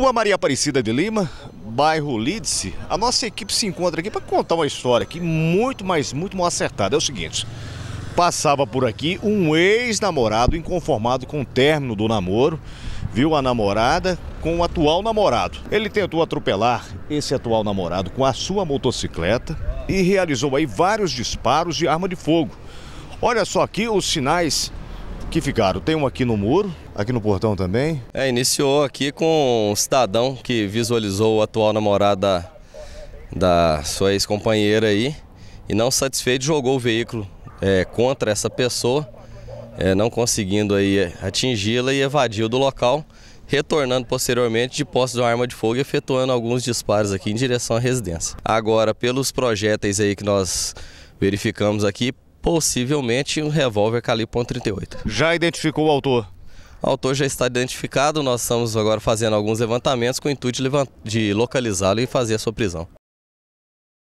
Rua Maria Aparecida de Lima, bairro Lídice, a nossa equipe se encontra aqui para contar uma história aqui muito, mas muito mal acertada. É o seguinte, passava por aqui um ex-namorado inconformado com o término do namoro, viu a namorada com o atual namorado. Ele tentou atropelar esse atual namorado com a sua motocicleta e realizou aí vários disparos de arma de fogo. Olha só aqui os sinais que ficaram. Tem um aqui no muro, aqui no portão também. É, iniciou aqui com um cidadão que visualizou o atual namorada da sua ex-companheira aí e não satisfeito jogou o veículo é, contra essa pessoa, é, não conseguindo aí é, atingi-la e evadiu do local, retornando posteriormente de posse de uma arma de fogo e efetuando alguns disparos aqui em direção à residência. Agora, pelos projéteis aí que nós verificamos aqui, possivelmente um revólver calibre .38. Já identificou o autor? O autor já está identificado, nós estamos agora fazendo alguns levantamentos com o intuito de, de localizá-lo e fazer a sua prisão.